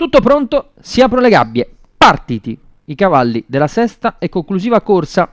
Tutto pronto, si aprono le gabbie, partiti i cavalli della sesta e conclusiva corsa.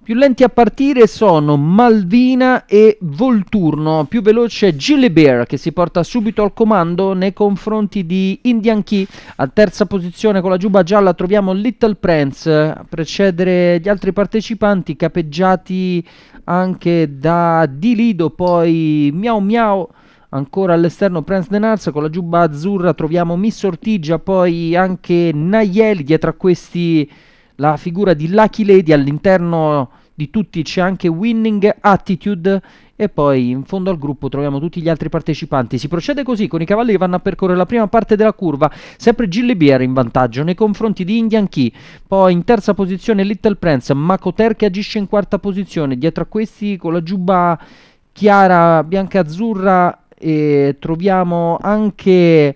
Più lenti a partire sono Malvina e Volturno, più veloce Gilly Bear che si porta subito al comando nei confronti di Indian Key. A terza posizione con la giubba gialla troviamo Little Prince, a precedere gli altri partecipanti capeggiati anche da Dilido, poi Miau Miau. Ancora all'esterno Prince Denars con la giubba azzurra troviamo Miss Ortigia, poi anche Nayeli, dietro a questi la figura di Lucky Lady, all'interno di tutti c'è anche Winning Attitude e poi in fondo al gruppo troviamo tutti gli altri partecipanti. Si procede così con i cavalli che vanno a percorrere la prima parte della curva, sempre Gilly Gillebier in vantaggio nei confronti di Indian Key, poi in terza posizione Little Prince, Makoter che agisce in quarta posizione, dietro a questi con la giubba chiara bianca-azzurra e troviamo anche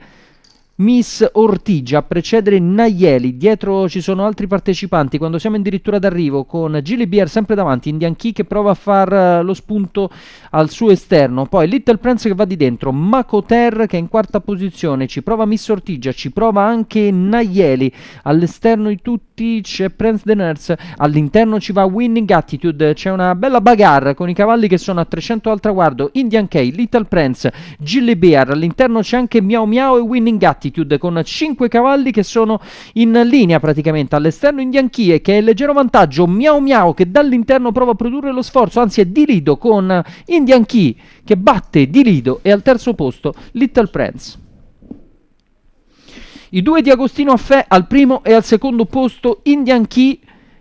Miss Ortigia a precedere Nayeli, dietro ci sono altri partecipanti, quando siamo addirittura d'arrivo con Gilly Beer sempre davanti, Indian Key che prova a far eh, lo spunto al suo esterno, poi Little Prince che va di dentro, Makoter che è in quarta posizione, ci prova Miss Ortigia, ci prova anche Nayeli, all'esterno di tutti Teach Prince the Nurse. All'interno ci va Winning Attitude, c'è una bella bagarre con i cavalli che sono a 300 al traguardo, Indian K, Little Prince, Gilly Bear, all'interno c'è anche Miao Miao e Winning Attitude con 5 cavalli che sono in linea praticamente, all'esterno Indian Key che è il leggero vantaggio, Miao Miao che dall'interno prova a produrre lo sforzo, anzi è di Dilido con Indian Key che batte di Dilido e al terzo posto Little Prince. I due di Agostino Affè al primo e al secondo posto, Indian Key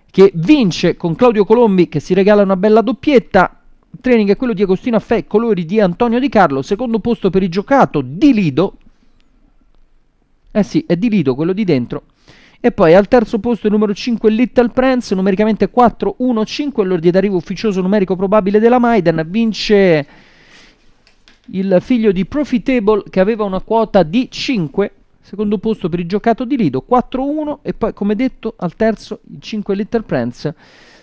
che vince con Claudio Colombi che si regala una bella doppietta. Il training è quello di Agostino Affè, colori di Antonio Di Carlo, secondo posto per il giocato di Lido. Eh sì, è di Lido quello di dentro. E poi al terzo posto il numero 5 Little Prince, numericamente 4-1-5, l'ordine d'arrivo ufficioso numerico probabile della Maiden, vince il figlio di Profitable che aveva una quota di 5 secondo posto per il giocato di Lido 4-1 e poi come detto al terzo il 5 Little Prince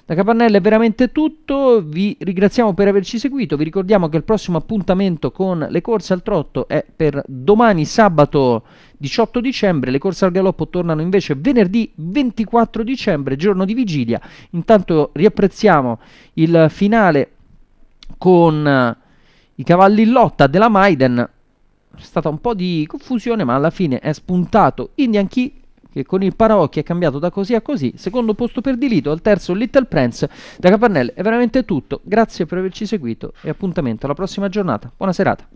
da Capannella è veramente tutto vi ringraziamo per averci seguito vi ricordiamo che il prossimo appuntamento con le corse al trotto è per domani sabato 18 dicembre le corse al galoppo tornano invece venerdì 24 dicembre giorno di vigilia intanto riapprezziamo il finale con eh, i cavalli in lotta della Maiden c'è stata un po' di confusione, ma alla fine è spuntato Indian Key che con il paraocchi è cambiato da così a così, secondo posto per Dilito, al terzo Little Prince, da Capannelle è veramente tutto, grazie per averci seguito e appuntamento alla prossima giornata, buona serata.